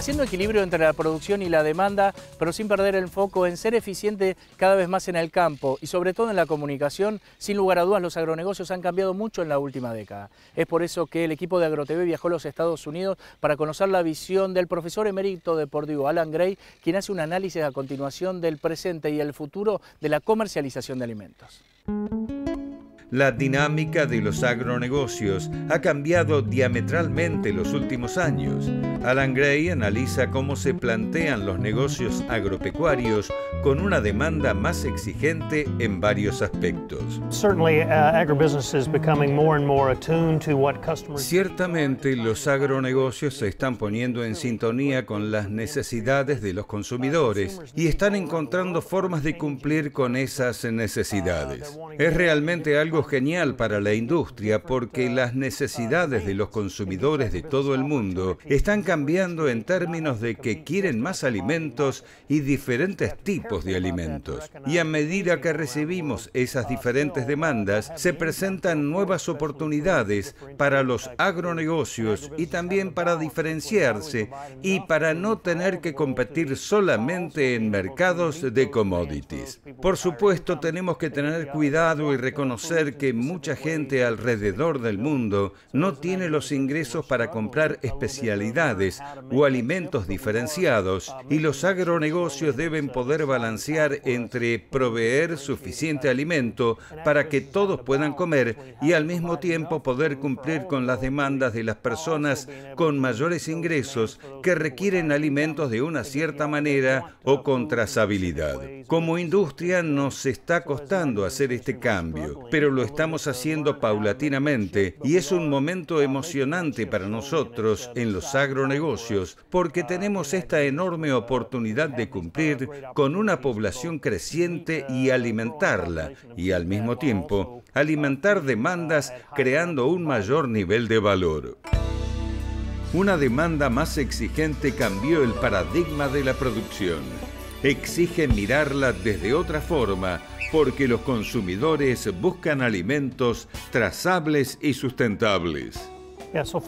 haciendo equilibrio entre la producción y la demanda, pero sin perder el foco en ser eficiente cada vez más en el campo y sobre todo en la comunicación. Sin lugar a dudas, los agronegocios han cambiado mucho en la última década. Es por eso que el equipo de AgroTV viajó a los Estados Unidos para conocer la visión del profesor emérito deportivo Alan Gray, quien hace un análisis a continuación del presente y el futuro de la comercialización de alimentos. La dinámica de los agronegocios ha cambiado diametralmente los últimos años. Alan Gray analiza cómo se plantean los negocios agropecuarios con una demanda más exigente en varios aspectos. Uh, Ciertamente los agronegocios se están poniendo en sintonía con las necesidades de los consumidores y están encontrando formas de cumplir con esas necesidades. Es realmente algo genial para la industria porque las necesidades de los consumidores de todo el mundo están cambiando en términos de que quieren más alimentos y diferentes tipos de alimentos. Y a medida que recibimos esas diferentes demandas, se presentan nuevas oportunidades para los agronegocios y también para diferenciarse y para no tener que competir solamente en mercados de commodities. Por supuesto, tenemos que tener cuidado y reconocer que mucha gente alrededor del mundo no tiene los ingresos para comprar especialidades o alimentos diferenciados y los agronegocios deben poder balancear entre proveer suficiente alimento para que todos puedan comer y al mismo tiempo poder cumplir con las demandas de las personas con mayores ingresos que requieren alimentos de una cierta manera o con trazabilidad. Como industria nos está costando hacer este cambio, pero lo estamos haciendo paulatinamente y es un momento emocionante para nosotros en los agronegocios porque tenemos esta enorme oportunidad de cumplir con una población creciente y alimentarla y al mismo tiempo alimentar demandas creando un mayor nivel de valor. Una demanda más exigente cambió el paradigma de la producción Exigen mirarla desde otra forma porque los consumidores buscan alimentos trazables y sustentables. Uh,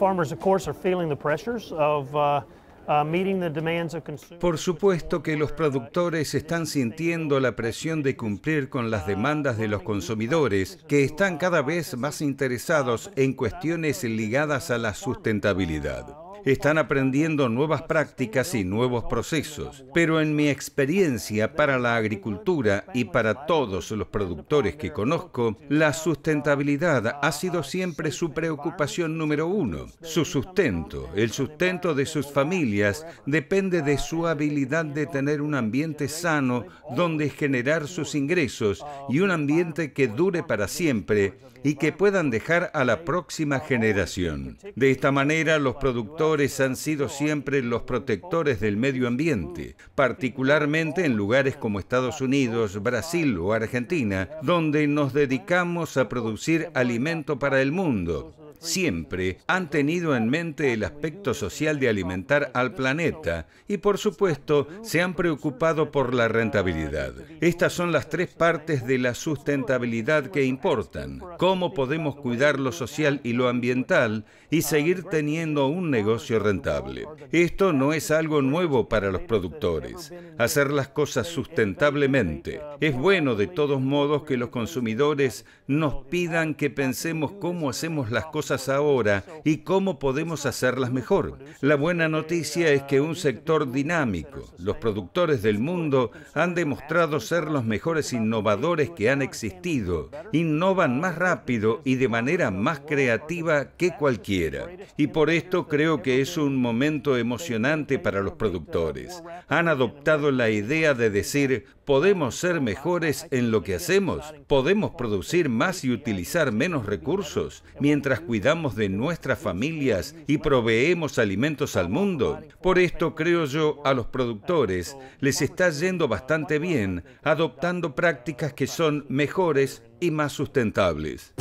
uh, Por supuesto que los productores están sintiendo la presión de cumplir con las demandas de los consumidores, que están cada vez más interesados en cuestiones ligadas a la sustentabilidad están aprendiendo nuevas prácticas y nuevos procesos, pero en mi experiencia para la agricultura y para todos los productores que conozco, la sustentabilidad ha sido siempre su preocupación número uno. Su sustento, el sustento de sus familias, depende de su habilidad de tener un ambiente sano donde generar sus ingresos y un ambiente que dure para siempre y que puedan dejar a la próxima generación. De esta manera, los productores han sido siempre los protectores del medio ambiente, particularmente en lugares como Estados Unidos, Brasil o Argentina, donde nos dedicamos a producir alimento para el mundo siempre han tenido en mente el aspecto social de alimentar al planeta y por supuesto se han preocupado por la rentabilidad. Estas son las tres partes de la sustentabilidad que importan. ¿Cómo podemos cuidar lo social y lo ambiental y seguir teniendo un negocio rentable? Esto no es algo nuevo para los productores. Hacer las cosas sustentablemente. Es bueno de todos modos que los consumidores nos pidan que pensemos cómo hacemos las cosas ahora y cómo podemos hacerlas mejor. La buena noticia es que un sector dinámico, los productores del mundo, han demostrado ser los mejores innovadores que han existido. Innovan más rápido y de manera más creativa que cualquiera. Y por esto creo que es un momento emocionante para los productores. Han adoptado la idea de decir, podemos ser mejores en lo que hacemos, podemos producir más y utilizar menos recursos mientras cuidamos de nuestras familias y proveemos alimentos al mundo. Por esto, creo yo, a los productores les está yendo bastante bien, adoptando prácticas que son mejores y más sustentables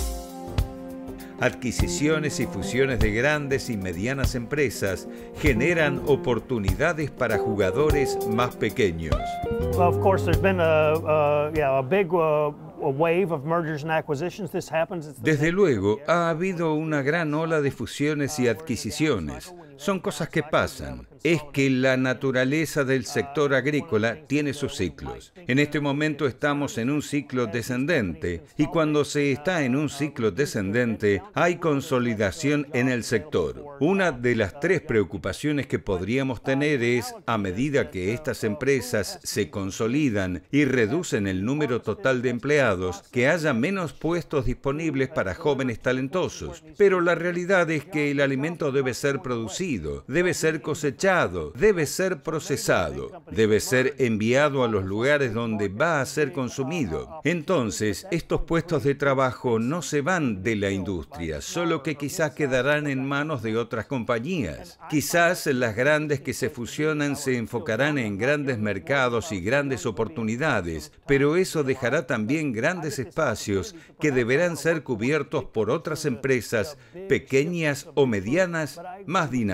adquisiciones y fusiones de grandes y medianas empresas generan oportunidades para jugadores más pequeños. Desde luego, ha habido una gran ola de fusiones y adquisiciones. Son cosas que pasan. Es que la naturaleza del sector agrícola tiene sus ciclos. En este momento estamos en un ciclo descendente y cuando se está en un ciclo descendente hay consolidación en el sector. Una de las tres preocupaciones que podríamos tener es, a medida que estas empresas se consolidan y reducen el número total de empleados, que haya menos puestos disponibles para jóvenes talentosos. Pero la realidad es que el alimento debe ser producido debe ser cosechado, debe ser procesado, debe ser enviado a los lugares donde va a ser consumido. Entonces, estos puestos de trabajo no se van de la industria, solo que quizás quedarán en manos de otras compañías. Quizás las grandes que se fusionan se enfocarán en grandes mercados y grandes oportunidades, pero eso dejará también grandes espacios que deberán ser cubiertos por otras empresas pequeñas o medianas más dinámicas.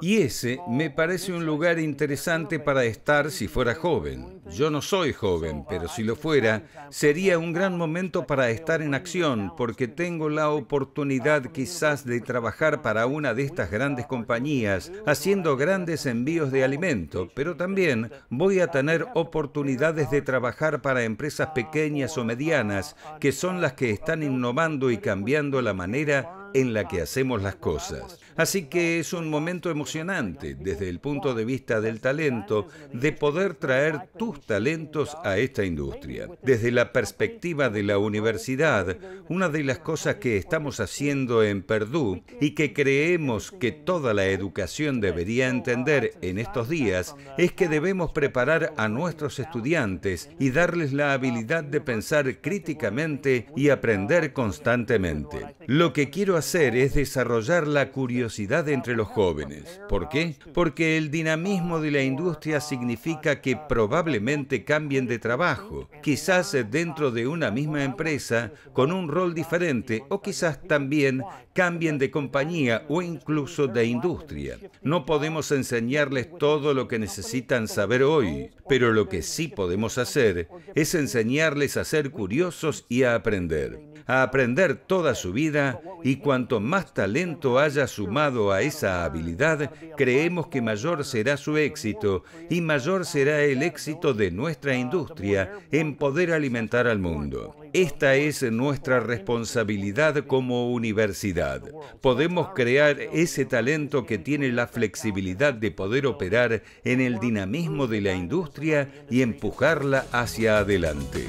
Y ese me parece un lugar interesante para estar si fuera joven. Yo no soy joven, pero si lo fuera, sería un gran momento para estar en acción porque tengo la oportunidad quizás de trabajar para una de estas grandes compañías haciendo grandes envíos de alimento, pero también voy a tener oportunidades de trabajar para empresas pequeñas o medianas que son las que están innovando y cambiando la manera en la que hacemos las cosas. Así que es un momento emocionante desde el punto de vista del talento de poder traer tus talentos a esta industria. Desde la perspectiva de la universidad, una de las cosas que estamos haciendo en Perdú y que creemos que toda la educación debería entender en estos días es que debemos preparar a nuestros estudiantes y darles la habilidad de pensar críticamente y aprender constantemente. Lo que quiero hacer es desarrollar la curiosidad entre los jóvenes. ¿Por qué? Porque el dinamismo de la industria significa que probablemente cambien de trabajo, quizás dentro de una misma empresa, con un rol diferente o quizás también cambien de compañía o incluso de industria. No podemos enseñarles todo lo que necesitan saber hoy, pero lo que sí podemos hacer es enseñarles a ser curiosos y a aprender, a aprender toda su vida y cuanto más talento haya sumado a esa habilidad, creemos que mayor será su éxito y mayor será el éxito de nuestra industria en poder alimentar al mundo. Esta es nuestra responsabilidad como universidad. Podemos crear ese talento que tiene la flexibilidad de poder operar en el dinamismo de la industria y empujarla hacia adelante.